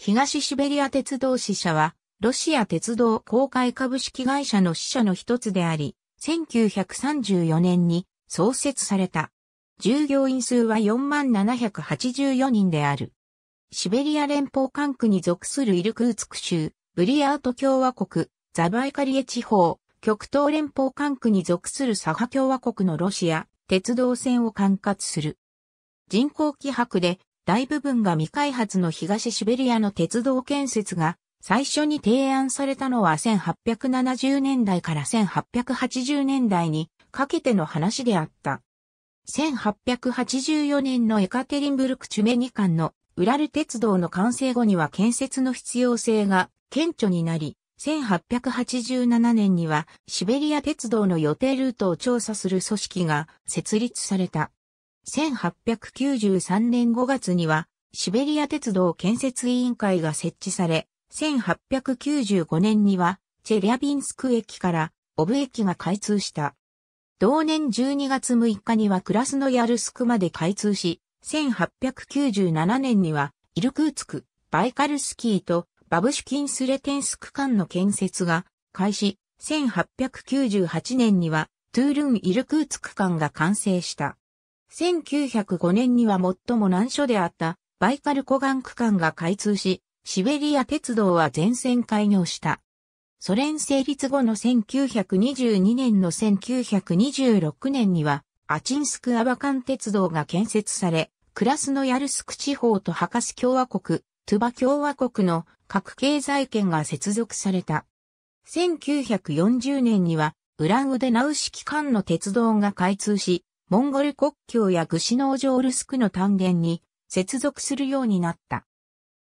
東シベリア鉄道支社は、ロシア鉄道公開株式会社の支社の一つであり、1934年に創設された。従業員数は4784人である。シベリア連邦管区に属するイルクーツク州、ブリアート共和国、ザバイカリエ地方、極東連邦管区に属するサハ共和国のロシア、鉄道線を管轄する。人口規迫で大部分が未開発の東シベリアの鉄道建設が最初に提案されたのは1870年代から1880年代にかけての話であった。1884年のエカテリンブルク・チュメニ間のウラル鉄道の完成後には建設の必要性が顕著になり、1887年にはシベリア鉄道の予定ルートを調査する組織が設立された。1893年5月には、シベリア鉄道建設委員会が設置され、1895年には、チェリャビンスク駅から、オブ駅が開通した。同年12月6日にはクラスノヤルスクまで開通し、1897年には、イルクーツク、バイカルスキーとバブシュキンスレテンスク間の建設が開始、1898年には、トゥールン・イルクーツク間が完成した。1905年には最も難所であったバイカル湖岸区間が開通し、シベリア鉄道は全線開業した。ソ連成立後の1922年の1926年には、アチンスクアバカン鉄道が建設され、クラスノヤルスク地方とハカス共和国、トゥバ共和国の各経済圏が接続された。1940年には、ウランウデナウシ機関の鉄道が開通し、モンゴル国境やグシノージョールスクの単元に接続するようになった。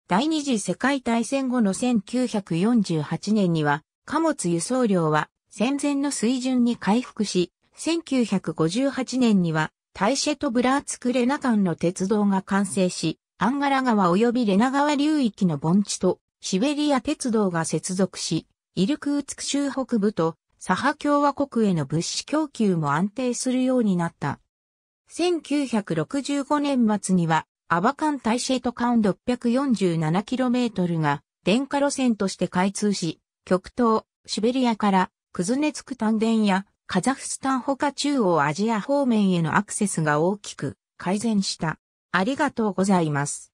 第二次世界大戦後の1948年には貨物輸送量は戦前の水準に回復し、1958年にはタイシェとブラーツクレナ間の鉄道が完成し、アンガラ川及びレナ川流域の盆地とシベリア鉄道が接続し、イルクーツク州北部とサハ共和国への物資供給も安定するようになった。1965年末には、アバカン大シェート間 647km が電化路線として開通し、極東、シベリアからクズネツク丹田やカザフスタンほか中央アジア方面へのアクセスが大きく改善した。ありがとうございます。